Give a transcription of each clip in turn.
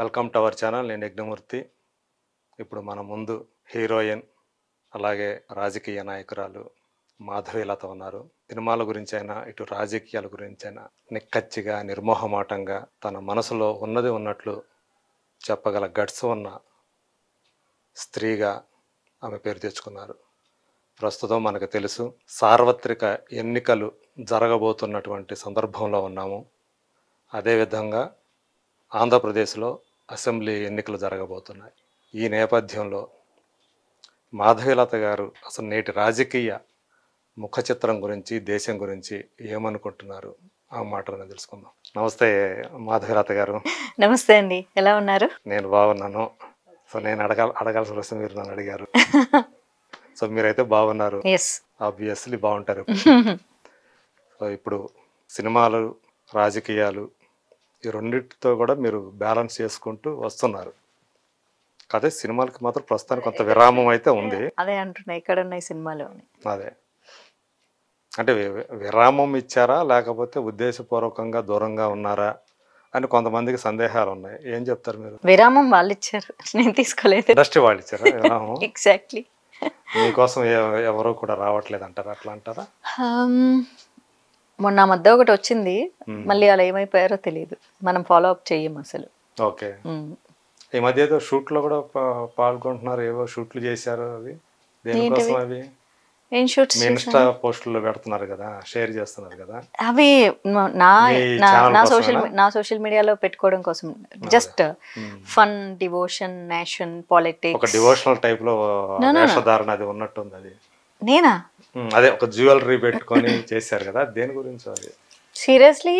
Welcome to our channel నేను యజ్ఞమూర్తి ఇప్పుడు మన ముందు హీరోయిన్ అలాగే రాజకీయ నాయకురాలు మాధవీలత ఉన్నారు సినిమాల గురించి అయినా ఇటు రాజకీయాల గురించి అయినా నిక్కచ్చిగా నిర్మోహమాటంగా తన మనసులో ఉన్నది ఉన్నట్లు చెప్పగల గట్స్ ఉన్న స్త్రీగా ఆమె పేరు తెచ్చుకున్నారు ప్రస్తుతం మనకు తెలుసు సార్వత్రిక ఎన్నికలు జరగబోతున్నటువంటి సందర్భంలో ఉన్నాము అదేవిధంగా ఆంధ్రప్రదేశ్లో అసెంబ్లీ ఎన్నికలు జరగబోతున్నాయి ఈ నేపథ్యంలో మాధవీలత గారు అసలు నేటి రాజకీయ ముఖ చిత్రం గురించి దేశం గురించి ఏమనుకుంటున్నారు ఆ మాటలను తెలుసుకుందాం నమస్తే మాధవీలత గారు నమస్తే అండి ఎలా ఉన్నారు నేను బాగున్నాను సో నేను అడగా అడగాల్సిన వస్తే మీరు నన్ను అడిగారు సో మీరైతే బాగున్నారు ఆబ్వియస్లీ బాగుంటారు సో ఇప్పుడు సినిమాలు రాజకీయాలు ఈ రెండింటితో కూడా మీరు బ్యాలెన్స్ చేసుకుంటూ వస్తున్నారు అదే సినిమాలకి మాత్రం ప్రస్తుతానికి కొంత విరామం అయితే ఉంది అదే అంటున్నా ఇక్కడ ఉన్నాయి సినిమాలు అదే అంటే విరామం ఇచ్చారా లేకపోతే ఉద్దేశపూర్వకంగా దూరంగా ఉన్నారా అని కొంతమందికి సందేహాలు ఉన్నాయి ఏం చెప్తారు మీరు విరామం వాళ్ళు ఇచ్చారు నేను తీసుకోలేదు ఇండస్ట్రీ వాళ్ళు ఇచ్చారు విరామం ఎగ్జాక్ట్లీ మీకోసం ఎవరు కూడా రావట్లేదు అంటారా అట్లా అంటారా మొన్న మధ్య ఒకటి వచ్చింది మళ్ళీ అలా ఏమైపోయారో తెలియదు మనం ఫాలో అప్ చెయ్యం అసలు ఓకే ఈ మధ్య ఏదో షూట్ లో కూడా పాల్గొంటున్నారు ఏవో షూట్లు చేశారు అవి దేనికోసం అవి ఏం షూట్స్ ఇన్స్టా పోస్టుల్లో పెడుతున్నారు కదా షేర్ చేస్తున్నారు కదా అవి నా నా సోషల్ నా సోషల్ మీడియాలో పెట్టుకోవడం కోసం just fun devotion nation politics ఒక డివోషనల్ టైప్ లో వేషధారణ అది ఉన్నట్టుంది అది నేనా అదే ఒక జ్యువెలరీ పెట్టుకొని చేశారు కదా దేని గురించి అది సీరియస్లీ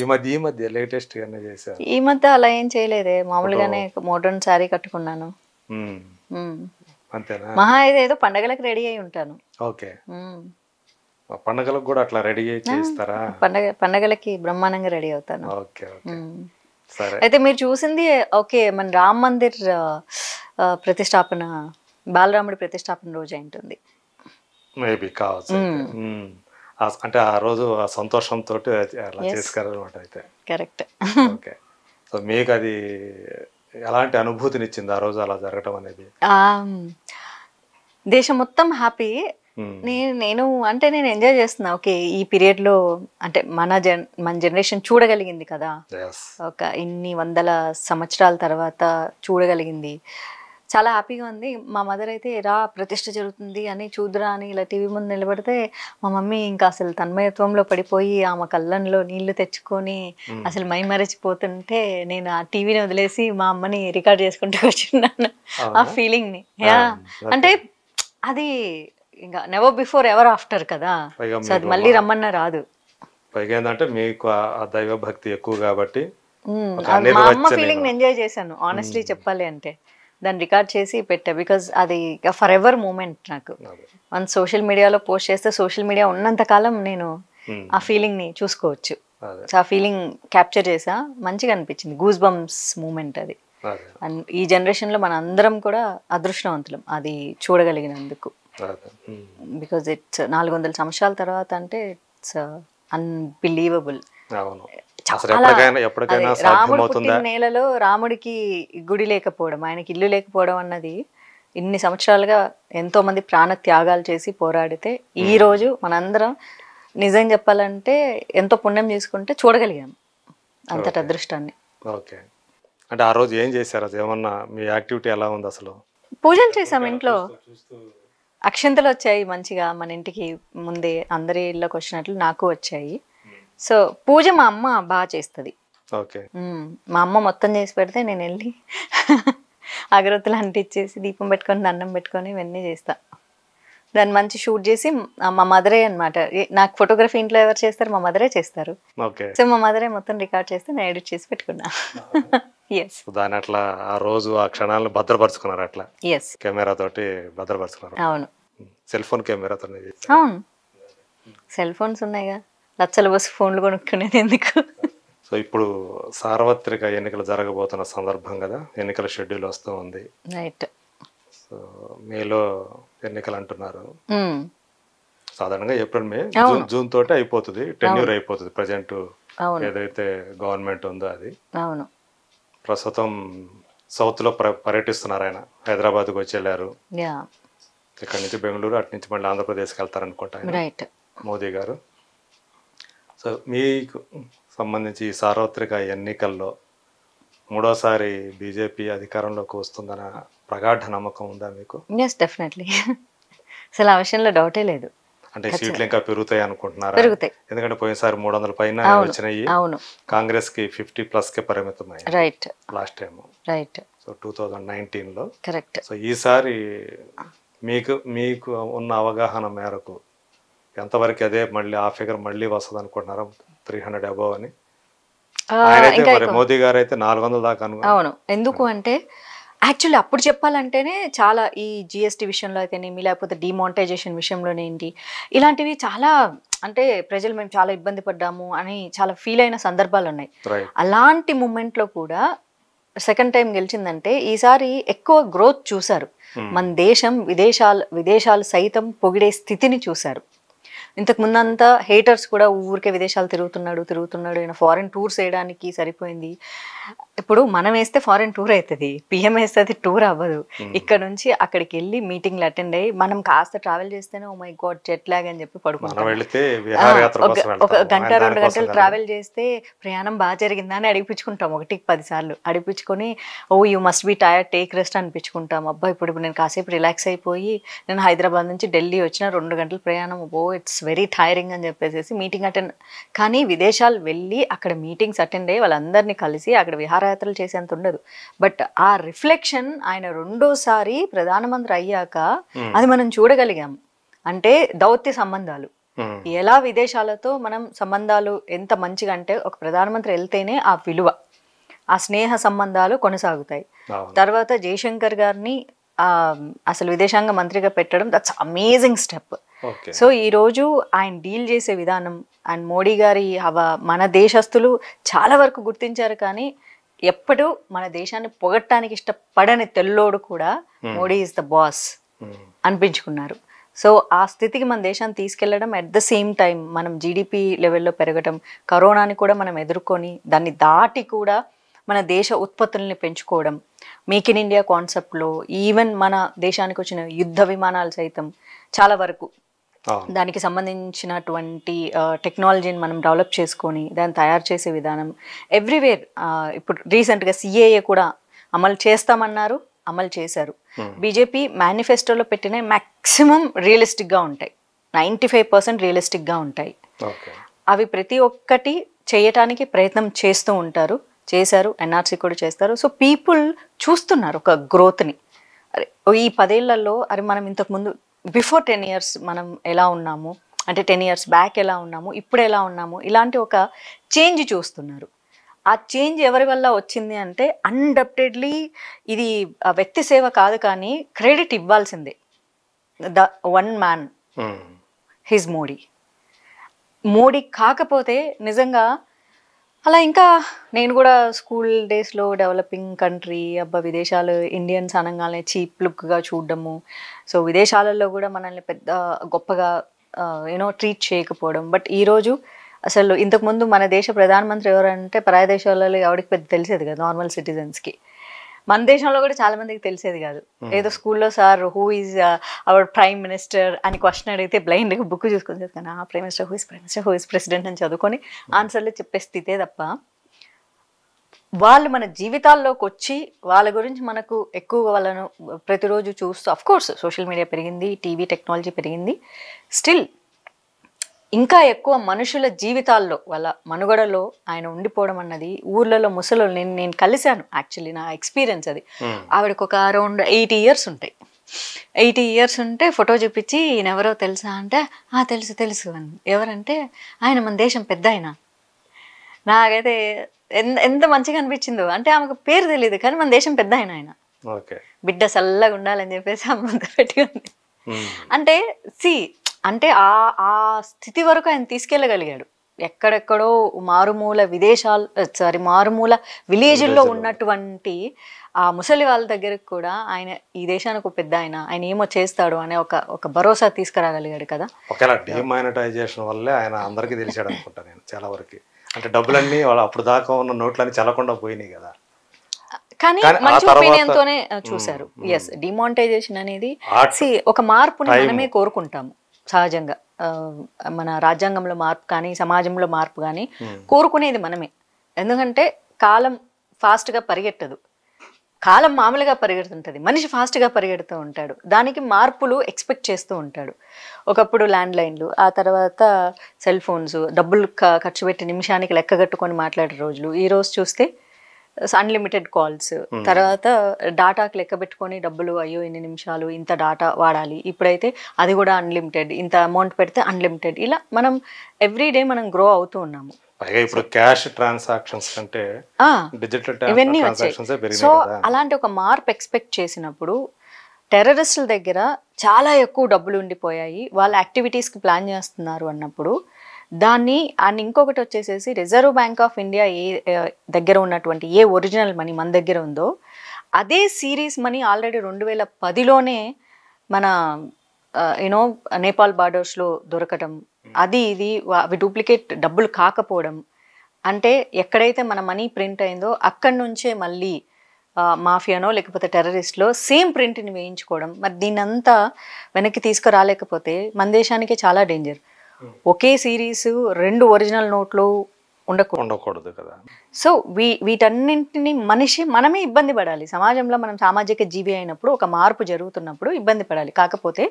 ఈ మధ్య ఈ మధ్య లేటెస్ట్ గానే చేశారు ఈ మధ్య అలా ఏం చేయలేదే మామూలుగానే మోడర్న్ సారీ కట్టుకున్నాను అంతేనా మహా ఏదో పండగలకు రెడీ అయి ఉంటాను ఓకే పండగలకు కూడా అట్లా రెడీ చేస్తారా పండగ పండగలకి బ్రహ్మాండంగా రెడీ అవుతాను ఓకే ఓకే సరే అయితే మీరు చూసింది ఓకే మన రామ్ మందిర్ ప్రతిష్టాపన బాలరాముడి ప్రతిష్టాపన రోజు అయింటుంది మేబీ కావచ్చు అంటే ఆ రోజు ఆ సంతోషంతో అలా చేసుకున్నారనమాట అయితే కరెక్ట్ ఓకే సో మీకు అది ఎలాంటి అనుభూతిని ఇచ్చింది ఆ రోజు అలా జరగటం అనేది దేశం మొత్తం హ్యాపీ నేను నేను అంటే నేను ఎంజాయ్ చేస్తున్నా ఓకే ఈ పీరియడ్ లో అంటే మన జన్ మన జనరేషన్ చూడగలిగింది కదా ఒక ఇన్ని వందల సంవత్సరాల తర్వాత చూడగలిగింది చాలా హ్యాపీగా ఉంది మా మదర్ అయితే రా ప్రతిష్ట జరుగుతుంది అని చూద్రా అని ఇలా టీవీ ముందు నిలబడితే మా మమ్మీ ఇంకా అసలు తన్మయత్వంలో పడిపోయి ఆమె కళ్ళంలో నీళ్లు తెచ్చుకొని అసలు మై మరచిపోతుంటే నేను ఆ టీవీని వదిలేసి మా అమ్మని రికార్డ్ చేసుకుంటూ వచ్చిన్నాను ఆ ఫీలింగ్ని యా అంటే అది ఇంకా నెవర్ బిఫోర్ ఎవర్ ఆఫ్టర్ కదా సో అది మళ్ళీ రమ్మన్నా రాదు పైగా ఏంటంటే మీకు ఆ దైవ భక్తి ఎక్కువ కాబట్టి మా అమ్మ ఫీలింగ్ ఎంజాయ్ చేశాను ఆనెస్ట్లీ చెప్పాలి అంటే దాన్ని రికార్డ్ చేసి పెట్టా బికాజ్ అది ఫర్ ఎవర్ మూమెంట్ నాకు వన్ సోషల్ మీడియాలో పోస్ట్ చేస్తే సోషల్ మీడియా ఉన్నంత కాలం నేను ఆ ఫీలింగ్ ని చూసుకోవచ్చు సో ఆ ఫీలింగ్ క్యాప్చర్ చేసా మంచిగా అనిపించింది గూస్ బంప్స్ మూమెంట్ అది అండ్ ఈ లో మన అందరం కూడా అదృష్టవంతులం అది చూడగలిగినందుకు బికాస్ ఇట్స్ నాలుగు వందల సంవత్సరాల తర్వాత అంటే ఇట్స్ uh, అన్బిలీవబుల్ రాముడు నేలలో రాముడికి గుడి లేకపోవడం ఆయనకి ఇల్లు లేకపోవడం అన్నది ఇన్ని సంవత్సరాలుగా ఎంతో మంది ప్రాణ త్యాగాలు చేసి పోరాడితే ఈ రోజు మనందరం నిజం చెప్పాలంటే ఎంతో పుణ్యం చేసుకుంటే చూడగలిగాం అంతటి అదృష్టాన్ని ఓకే అంటే ఆ రోజు ఏం చేశారు ఏమన్నా మీ యాక్టివిటీ ఎలా ఉంది అసలు పూజలు చేసాం ఇంట్లో అక్షంతలు వచ్చాయి మంచిగా మన ఇంటికి ముందే అందరి ఇళ్ళకి వచ్చినట్లు నాకు వచ్చాయి సో పూజ మా అమ్మ బాగా చేస్తుంది మా అమ్మ మొత్తం చేసి పెడితే నేను వెళ్ళి అగరొత్తులు అంటిచ్చేసి దీపం పెట్టుకొని దండం పెట్టుకొని ఇవన్నీ చేస్తా దాన్ని మంచి షూట్ చేసి మా మదరే అనమాట నాకు ఫోటోగ్రఫీ ఇంట్లో ఎవరు చేస్తారు మా మదరే చేస్తారు సో మా మదరే మొత్తం రికార్డ్ చేస్తే నేను ఎడిట్ చేసి పెట్టుకున్నా దాని అట్లా ఆ రోజు ఆ క్షణాలను భద్రపరుచుకున్నారు అట్లా కెమెరా తోటి భద్రపరుచుకున్నారు అవును సెల్ ఫోన్ కెమెరాతో అవును సెల్ ఫోన్స్ ఉన్నాయిగా లచ్చల బస్సు ఫోన్లు కొనుక్కునేది ఎందుకు సో ఇప్పుడు సార్వత్రిక ఎన్నికలు జరగబోతున్న సందర్భం కదా ఎన్నికల షెడ్యూల్ వస్తూ ఉంది రైట్ సో మేలో ఎన్నికలు అంటున్నారు సాధారణంగా ఏప్రిల్ మే జూన్ జూన్ తోటే అయిపోతుంది టెన్యూర్ అయిపోతుంది ప్రజెంట్ ఏదైతే గవర్నమెంట్ ఉందో అది అవును ప్రస్తుతం సౌత్ లో పర్యటిస్తున్నారు ఆయన కు వచ్చి వెళ్ళారు ఇక్కడ నుంచి బెంగళూరు అటు నుంచి మళ్ళీ ఆంధ్రప్రదేశ్కి వెళ్తారనుకుంటా మోదీ గారు సో మీకు సంబంధించి ఈ సార్వత్రిక ఎన్నికల్లో మూడోసారి బీజేపీ అధికారంలోకి వస్తుందన్న ప్రగాఢ నమ్మకం ఉందా మీకు ఎస్ డెఫినెట్లీ అసలు ఆ విషయంలో డౌటే లేదు అంటే సీట్లు ఇంకా పెరుగుతాయి అనుకుంటున్నారు పెరుగుతాయి ఎందుకంటే పోయినసారి మూడు వందల పైన వచ్చినాయి అవును కాంగ్రెస్ కి ఫిఫ్టీ ప్లస్ కి పరిమితమై right last time right so two thousand nineteen లో కరెక్ట్ సో ఈసారి మీకు మీకు ఉన్న అవగాహన మేరకు ఎంతవరకు అదే మళ్ళీ ఆ ఫిగర్ మళ్ళీ వస్తుంది అనుకుంటున్నారు త్రీ హండ్రెడ్ అబోవ్ అని మోదీ గారు అయితే నాలుగు వందల దాకా అవును ఎందుకు అంటే యాక్చువల్లీ అప్పుడు చెప్పాలంటేనే చాలా ఈ జిఎస్టీ విషయంలో అయితేనేమి లేకపోతే డిమానిటైజేషన్ విషయంలోనేంటి ఇలాంటివి చాలా అంటే ప్రజలు మేము చాలా ఇబ్బంది పడ్డాము అని చాలా ఫీల్ అయిన సందర్భాలు ఉన్నాయి అలాంటి మూమెంట్లో కూడా సెకండ్ టైం గెలిచిందంటే ఈసారి ఎక్కువ గ్రోత్ చూశారు hmm. మన దేశం విదేశాలు విదేశాలు సైతం పొగిడే స్థితిని చూశారు ఇంతకు ముందంతా హేటర్స్ కూడా ఊరికే విదేశాలు తిరుగుతున్నాడు తిరుగుతున్నాడు ఈయన ఫారెన్ టూర్స్ వేయడానికి సరిపోయింది ఇప్పుడు మనం వేస్తే ఫారెన్ టూర్ అవుతుంది పిఎం వేస్తే అది టూర్ అవ్వదు ఇక్కడ నుంచి అక్కడికి వెళ్ళి మీటింగ్లు అటెండ్ అయ్యి మనం కాస్త ట్రావెల్ చేస్తేనే oh my god jet lag అని చెప్పి పడుకుంటాం ఒక గంట రెండు గంటలు ట్రావెల్ చేస్తే ప్రయాణం బాగా జరిగిందా అని అడిగిపించుకుంటాం పది పదిసార్లు అడిపించుకొని oh you must be tired take rest అనిపించుకుంటాం అబ్బా ఇప్పుడు నేను కాసేపు రిలాక్స్ అయిపోయి నేను హైదరాబాద్ నుంచి ఢిల్లీ వచ్చిన రెండు గంటల ప్రయాణం oh oh, it's very tiring అని చెప్పేసి మీటింగ్ అటెండ్ కానీ విదేశాలు వెళ్ళి అక్కడ మీటింగ్స్ అటెండ్ అయ్యి వాళ్ళందరినీ కలిసి అక్కడ విహారయాత్రలు చేసేంత ఉండదు బట్ ఆ రిఫ్లెక్షన్ ఆయన రెండోసారి ప్రధానమంత్రి అయ్యాక hmm. అది మనం చూడగలిగాం అంటే దౌత్య సంబంధాలు hmm. ఎలా విదేశాలతో మనం సంబంధాలు ఎంత మంచిగా అంటే ఒక ప్రధానమంత్రి వెళ్తేనే ఆ విలువ ఆ స్నేహ సంబంధాలు కొనసాగుతాయి తర్వాత జయశంకర్ గారిని అసలు విదేశాంగ మంత్రిగా పెట్టడం దట్స్ అమేజింగ్ స్టెప్ సో ఈరోజు ఆయన డీల్ చేసే విధానం అండ్ మోడీ గారి హవా మన దేశస్తులు చాలా వరకు గుర్తించారు కానీ ఎప్పుడూ మన దేశాన్ని పొగట్టడానికి ఇష్టపడని తెల్లోడు కూడా hmm. Modi is the boss అనిపించుకున్నారు సో ఆ స్థితికి మన దేశాన్ని తీసుకెళ్లడం అట్ ద సేమ్ టైం మనం జీడిపి లెవెల్లో పెరగడం కరోనాని కూడా మనం ఎదుర్కొని దాన్ని దాటి కూడా మన దేశ ఉత్పత్తుల్ని పెంచుకోవడం మేక్ ఇన్ ఇండియా కాన్సెప్ట్లో ఈవెన్ మన దేశానికి వచ్చిన యుద్ధ విమానాలు సైతం చాలా వరకు దానికి సంబంధించినటువంటి టెక్నాలజీని మనం డెవలప్ చేసుకొని దాన్ని తయారు చేసే విధానం ఎవ్రీవేర్ ఇప్పుడు రీసెంట్గా సిఏఏ కూడా అమలు చేస్తామన్నారు అమలు చేశారు బీజేపీ మేనిఫెస్టోలో పెట్టిన మ్యాక్సిమం రియలిస్టిక్గా ఉంటాయి నైంటీ ఫైవ్ పర్సెంట్ రియలిస్టిక్గా ఉంటాయి అవి ప్రతి ఒక్కటి చేయటానికి ప్రయత్నం చేస్తూ ఉంటారు చేశారు ఎన్ఆర్సీ కూడా చేస్తారు సో పీపుల్ చూస్తున్నారు ఒక గ్రోత్ని ఈ పదేళ్లలో అరే మనం ఇంతకుముందు బిఫోర్ టెన్ ఇయర్స్ మనం ఎలా ఉన్నాము అంటే టెన్ ఇయర్స్ బ్యాక్ ఎలా ఉన్నాము ఇప్పుడు ఎలా ఉన్నాము ఇలాంటి ఒక చేంజ్ చూస్తున్నారు ఆ చేంజ్ ఎవరి వల్ల వచ్చింది అంటే అన్డప్టెడ్లీ ఇది వ్యక్తి సేవ కాదు కానీ క్రెడిట్ ఇవ్వాల్సిందే the one man his Modi Modi కాకపోతే నిజంగా అలా ఇంకా నేను కూడా స్కూల్ డేస్లో డెవలపింగ్ కంట్రీ అబ్బా విదేశాలు ఇండియన్స్ అనగానే చీప్ లుక్గా చూడడము సో విదేశాలలో కూడా మనల్ని పెద్ద గొప్పగా యూనో ట్రీట్ చేయకపోవడం బట్ ఈరోజు అసలు ఇంతకుముందు మన దేశ ప్రధానమంత్రి ఎవరంటే పరాయ దేశాలలో ఎవరికి పెద్ద తెలిసేది కదా నార్మల్ సిటిజన్స్కి మన దేశంలో కూడా చాలా మందికి తెలిసేది కాదు ఏదో స్కూల్లో sir who is our prime minister అని క్వశ్చన్ అడిగితే బ్లైండ్ బుక్ చూసుకుని కానీ ఆ prime minister who is prime minister who is president అని చదువుకొని ఆన్సర్లు చెప్పే స్థితే తప్ప వాళ్ళు మన జీవితాల్లోకి వచ్చి వాళ్ళ గురించి మనకు ఎక్కువ వాళ్ళను ప్రతిరోజు చూస్తూ అఫ్ కోర్స్ సోషల్ మీడియా పెరిగింది టీవీ టెక్నాలజీ పెరిగింది స్టిల్ ఇంకా ఎక్కువ మనుషుల జీవితాల్లో వాళ్ళ మనుగడలో ఆయన ఉండిపోవడం అన్నది ఊర్లలో ముసలు నేను నేను కలిశాను యాక్చువల్లీ నా ఎక్స్పీరియన్స్ అది hmm. ఆవిడకు ఒక అరౌండ్ ఎయిటీ ఇయర్స్ ఉంటాయి ఎయిటీ ఇయర్స్ ఉంటే ఫోటో చూపించి ఈయన ఎవరో తెలుసా అంటే ఆ తెలుసు తెలుసు అని ఎవరంటే ఆయన మన దేశం పెద్ద ఆయన నాకైతే ఎంత ఎంత మంచిగా అనిపించిందో అంటే ఆమెకు పేరు తెలియదు కానీ మన దేశం పెద్ద ఆయన ఆయన బిడ్డ చల్లగా ఉండాలని చెప్పేసి అమ్మ పెట్టుకుంది hmm. అంటే సి అంటే ఆ ఆ స్థితి వరకు ఆయన తీసుకెళ్ళగలిగాడు ఎక్కడెక్కడో మారుమూల విదేశాలు సారీ మారుమూల విలేజ్ల్లో ఉన్నటువంటి ఆ ముసలి వాళ్ళ దగ్గరకు కూడా ఆయన ఈ దేశానికి పెద్ద ఆయన ఆయన ఏమో చేస్తాడు అనే ఒక ఒక భరోసా తీసుకురాగలిగాడు కదా ఒకవేళ డిమానిటైజేషన్ వల్లే ఆయన అందరికీ తెలిసాడు అనుకుంటా నేను చాలా వరకు అంటే డబ్బులన్నీ వాళ్ళు అప్పుడు దాకా ఉన్న నోట్లన్నీ చల్లకుండా పోయినాయి కదా కానీ మంచి ఒపీనియన్ తోనే చూసారు ఎస్ డిమానిటైజేషన్ అనేది ఒక మార్పుని మనమే కోరుకుంటాము సహజంగా మన రాజ్యాంగంలో మార్పు కానీ సమాజంలో మార్పు కానీ కోరుకునేది మనమే ఎందుకంటే కాలం ఫాస్ట్గా పరిగెట్టదు కాలం మామూలుగా పరిగెడుతుంటుంది మనిషి ఫాస్ట్గా పరిగెడుతూ ఉంటాడు దానికి మార్పులు ఎక్స్పెక్ట్ చేస్తూ ఉంటాడు ఒకప్పుడు ల్యాండ్లైన్లు ఆ తర్వాత సెల్ ఫోన్స్ డబ్బులు ఖర్చు పెట్టి నిమిషానికి లెక్క కట్టుకొని మాట్లాడే రోజులు ఈ రోజు చూస్తే అన్లిమిటెడ్ కాల్స్ తర్వాత డాటాకి లెక్క పెట్టుకొని డబ్బులు అయ్యో ఇన్ని నిమిషాలు ఇంత డాటా వాడాలి ఇప్పుడైతే అది కూడా అన్లిమిటెడ్ ఇంత అమౌంట్ పెడితే అన్లిమిటెడ్ ఇలా మనం ఎవ్రీ డే మనం గ్రో అవుతూ ఉన్నాము ఇప్పుడు క్యాష్ ట్రాన్సాక్షన్స్ కంటే డిజిటల్ ఇవన్నీ సో అలాంటి ఒక మార్పు ఎక్స్పెక్ట్ చేసినప్పుడు టెర్రరిస్టుల దగ్గర చాలా ఎక్కువ డబ్బులు ఉండిపోయాయి వాళ్ళ యాక్టివిటీస్కి ప్లాన్ చేస్తున్నారు అన్నప్పుడు దాన్ని అండ్ ఇంకొకటి వచ్చేసేసి రిజర్వ్ బ్యాంక్ ఆఫ్ ఇండియా ఏ దగ్గర ఉన్నటువంటి ఏ ఒరిజినల్ మనీ మన దగ్గర ఉందో అదే సిరీస్ మనీ ఆల్రెడీ రెండు వేల పదిలోనే మన యూనో నేపాల్ బార్డర్స్లో దొరకడం hmm. అది ఇది అవి డూప్లికేట్ డబ్బులు కాకపోవడం అంటే ఎక్కడైతే మన మనీ ప్రింట్ అయిందో అక్కడి నుంచే మళ్ళీ మాఫియానో లేకపోతే టెర్రరిస్ట్లో సేమ్ ప్రింట్ని వేయించుకోవడం మరి దీనంతా వెనక్కి తీసుకురాలేకపోతే మన దేశానికే చాలా డేంజర్ ఒకే సిరీస్ రెండు ఒరిజినల్ నోట్లు ఉండకూడదు కదా సో వీ వీటన్నింటినీ మనిషి మనమే ఇబ్బంది పడాలి సమాజంలో మనం సామాజిక జీవి అయినప్పుడు ఒక మార్పు జరుగుతున్నప్పుడు ఇబ్బంది పడాలి కాకపోతే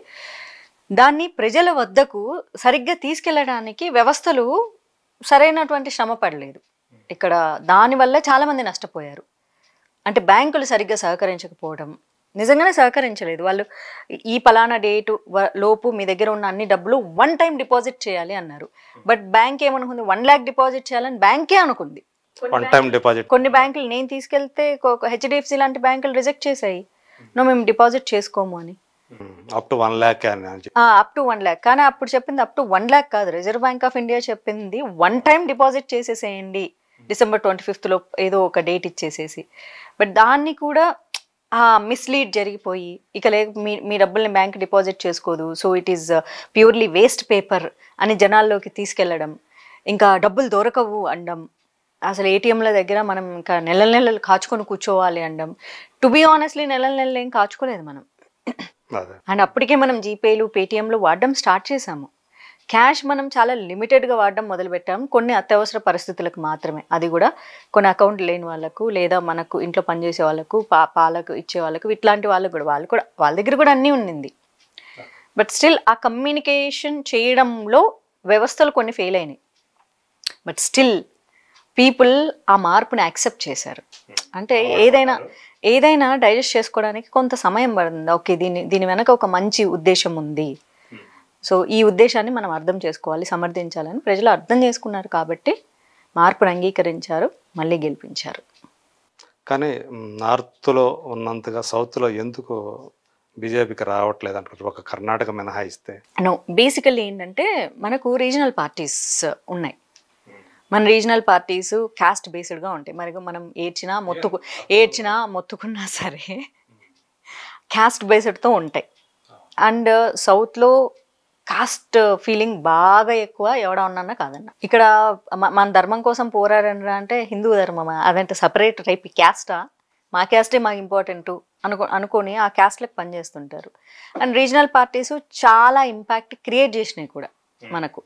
దాన్ని ప్రజల వద్దకు సరిగ్గా తీసుకెళ్లడానికి వ్యవస్థలు సరైనటువంటి శ్రమ పడలేదు ఇక్కడ దానివల్ల చాలామంది నష్టపోయారు అంటే బ్యాంకులు సరిగ్గా సహకరించకపోవడం నిజంగానే సహకరించలేదు వాళ్ళు ఈ పలానా డేటు లోపు మీ దగ్గర ఉన్న అన్ని డబ్బులు వన్ టైం డిపాజిట్ చేయాలి అన్నారు బట్ బ్యాంక్ ఏమనుకుంది వన్ ల్యాక్ డిపాజిట్ చేయాలని బ్యాంకే అనుకుంది వన్ కొన్ని బ్యాంకులు నేను తీసుకెళ్తే హెచ్డిఎఫ్సి లాంటి బ్యాంకులు రిజెక్ట్ చేశాయి నో మేము డిపాజిట్ చేసుకోము అని up to one lakh up to one lakh కానీ అప్పుడు చెప్పింది అప్ టు వన్ ల్యాక్ కాదు రిజర్వ్ బ్యాంక్ ఆఫ్ ఇండియా చెప్పింది వన్ టైం డిపాజిట్ చేసేసేయండి డిసెంబర్ ట్వంటీ ఫిఫ్త్ లో ఏదో ఒక డేట్ ఇచ్చేసేసి బట్ దాన్ని కూడా మిస్లీడ్ జరిగిపోయి ఇక లే మీ మీ డబ్బుల్ని బ్యాంక్ డిపాజిట్ చేసుకోదు so it is purely waste paper అని జనాల్లోకి తీసుకెళ్లడం ఇంకా డబ్బులు దొరకవు అనడం అసలు ఏటీఎంల దగ్గర మనం ఇంకా నెల నెలలు కాచుకొని కూర్చోవాలి అనడం టు బీ ఆనెస్ట్లీ నెల నెలలు ఏం కాచుకోలేదు మనం అండ్ అప్పటికే మనం జీపేలు పేటిఎంలు వాడడం స్టార్ట్ చేసాము క్యాష్ మనం చాలా లిమిటెడ్గా వాడడం మొదలుపెట్టాం కొన్ని అత్యవసర పరిస్థితులకు మాత్రమే అది కూడా కొన్ని అకౌంట్ లేని వాళ్ళకు లేదా మనకు ఇంట్లో పనిచేసే వాళ్ళకు పా పాలకు ఇచ్చే వాళ్ళకు ఇట్లాంటి వాళ్ళకు కూడా వాళ్ళు కూడా వాళ్ళ దగ్గర కూడా అన్నీ ఉండింది బట్ స్టిల్ ఆ కమ్యూనికేషన్ చేయడంలో వ్యవస్థలు కొన్ని ఫెయిల్ అయినాయి బట్ స్టిల్ పీపుల్ ఆ మార్పుని యాక్సెప్ట్ చేశారు అంటే ఏదైనా ఏదైనా డైజెస్ట్ చేసుకోవడానికి కొంత సమయం పడుతుంది ఓకే దీని దీని వెనక ఒక మంచి ఉద్దేశం ఉంది సో ఈ ఉద్దేశాన్ని మనం అర్థం చేసుకోవాలి సమర్థించాలని ప్రజలు అర్థం చేసుకున్నారు కాబట్టి మార్పును అంగీకరించారు మళ్ళీ గెలిపించారు కానీ నార్త్లో ఉన్నంతగా సౌత్లో ఎందుకు బీజేపీకి రావట్లేదు అంటారు ఒక కర్ణాటక మినహాయిస్తే నో బేసికల్లీ ఏంటంటే మనకు రీజనల్ పార్టీస్ ఉన్నాయి మన రీజనల్ పార్టీస్ క్యాస్ట్ బేస్డ్గా ఉంటాయి మరి మనం ఏడ్చినా మొత్తుకు ఏడ్చినా మొత్తుకున్నా సరే క్యాస్ట్ బేస్డ్తో ఉంటాయి అండ్ సౌత్లో కాస్ట్ ఫీలింగ్ బాగా ఎక్కువ ఎవడ ఉన్నా కాదన్న ఇక్కడ మన ధర్మం కోసం పోరాడనరా అంటే హిందూ ధర్మమా అదంటే సపరేట్ టైప్ క్యాస్టా మా క్యాస్టే మాకు ఇంపార్టెంట్ అనుకో అనుకొని ఆ క్యాస్ట్లకు పనిచేస్తుంటారు అండ్ రీజనల్ పార్టీస్ చాలా ఇంపాక్ట్ క్రియేట్ చేసినాయి కూడా మనకు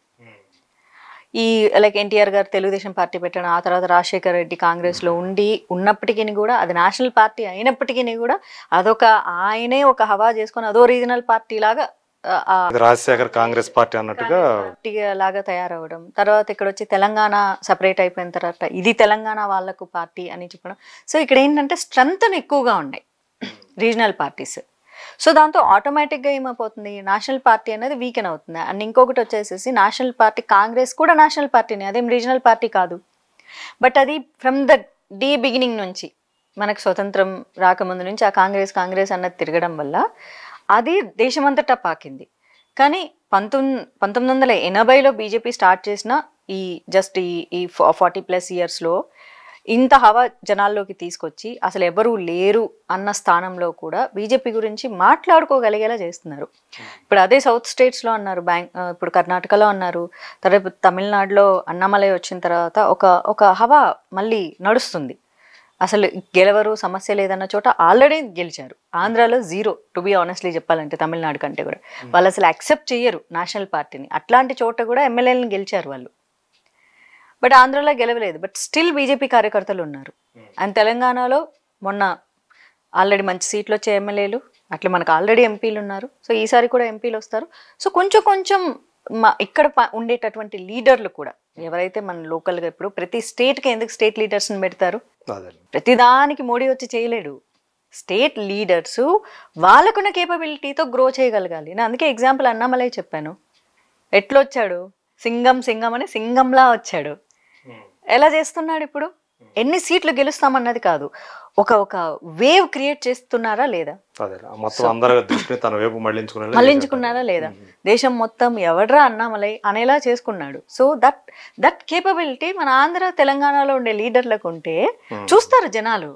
ఈ లైక్ ఎన్టీఆర్ గారు తెలుగుదేశం పార్టీ పెట్టడం ఆ తర్వాత రాజశేఖర రెడ్డి కాంగ్రెస్లో ఉండి ఉన్నప్పటికీ కూడా అది నేషనల్ పార్టీ అయినప్పటికీ కూడా అదొక ఆయనే ఒక హవా చేసుకొని అదో రీజనల్ పార్టీ లాగా రాజశేఖర్ కాంగ్రెస్ పార్టీ అన్నట్టుగా లాగా తయారవడం తర్వాత ఇక్కడ వచ్చి తెలంగాణ సపరేట్ అయిపోయిన తర్వాత ఇది తెలంగాణ వాళ్ళకు పార్టీ అని చెప్పడం సో ఇక్కడ ఏంటంటే స్ట్రెంత్ ఎక్కువగా ఉన్నాయి రీజనల్ పార్టీస్ సో దాంతో ఆటోమేటిక్గా ఏమైపోతుంది నేషనల్ పార్టీ అనేది వీకెన్ అవుతుంది అండ్ ఇంకొకటి వచ్చేసేసి నేషనల్ పార్టీ కాంగ్రెస్ కూడా నేషనల్ పార్టీనే అదేం రీజనల్ పార్టీ కాదు బట్ అది ఫ్రమ్ ద డే బిగినింగ్ నుంచి మనకు స్వతంత్రం రాకముందు నుంచి ఆ కాంగ్రెస్ కాంగ్రెస్ అన్నది తిరగడం వల్ల అది దేశమంతటా పాకింది కానీ పంతొమ్మిది పంతొమ్మిది వందల ఎనభైలో బీజేపీ స్టార్ట్ చేసిన ఈ జస్ట్ ఈ ఈ ఫార్టీ ప్లస్ ఇయర్స్లో ఇంత హవా జనాల్లోకి తీసుకొచ్చి అసలు ఎవరూ లేరు అన్న స్థానంలో కూడా బీజేపీ గురించి మాట్లాడుకోగలిగేలా చేస్తున్నారు ఇప్పుడు అదే సౌత్ స్టేట్స్లో అన్నారు బ్యాంక్ ఇప్పుడు కర్ణాటకలో అన్నారు తర్వాత తమిళనాడులో అన్నమలై వచ్చిన తర్వాత ఒక ఒక హవా మళ్ళీ నడుస్తుంది అసలు గెలవరు సమస్య లేదన్న చోట ఆల్రెడీ గెలిచారు ఆంధ్రాలో జీరో టు బి ఆనెస్ట్లీ చెప్పాలంటే తమిళనాడు కంటే కూడా hmm. వాళ్ళు అసలు యాక్సెప్ట్ చేయరు నేషనల్ పార్టీని అట్లాంటి చోట కూడా ఎమ్మెల్యేలను గెలిచారు వాళ్ళు బట్ ఆంధ్రాలో గెలవలేదు బట్ స్టిల్ బీజేపీ కార్యకర్తలు ఉన్నారు hmm. అండ్ తెలంగాణలో మొన్న ఆల్రెడీ మంచి సీట్లు వచ్చే ఎమ్మెల్యేలు అట్లా మనకు ఆల్రెడీ ఎంపీలు ఉన్నారు సో ఈసారి కూడా ఎంపీలు వస్తారు సో కొంచెం కొంచెం మా ఇక్కడ ఉండేటటువంటి లీడర్లు కూడా ఎవరైతే మన లోకల్గా ఇప్పుడు ప్రతి స్టేట్కి ఎందుకు స్టేట్ లీడర్స్ని పెడతారు ప్రతిదానికి మోడీ వచ్చి చేయలేడు స్టేట్ లీడర్స్ వాళ్ళకున్న కేపబిలిటీతో గ్రో చేయగలగాలి నేను అందుకే ఎగ్జాంపుల్ అన్నామలై చెప్పాను ఎట్లొచ్చాడు సింగం సింగం అని సింగంలా వచ్చాడు hmm. ఎలా చేస్తున్నాడు ఇప్పుడు ఎన్ని సీట్లు గెలుస్తామన్నది కాదు ఒక ఒక వేవ్ క్రియేట్ చేస్తున్నారా లేదా మొత్తం అందరూ దృష్టిని తన మళ్ళించుకున్నారా మళ్ళించుకున్నారా లేదా దేశం మొత్తం ఎవడ్రా అన్నామలై అనేలా చేసుకున్నాడు సో దట్ దట్ కేపబిలిటీ మన ఆంధ్ర తెలంగాణలో ఉండే లీడర్లకు ఉంటే చూస్తారు జనాలు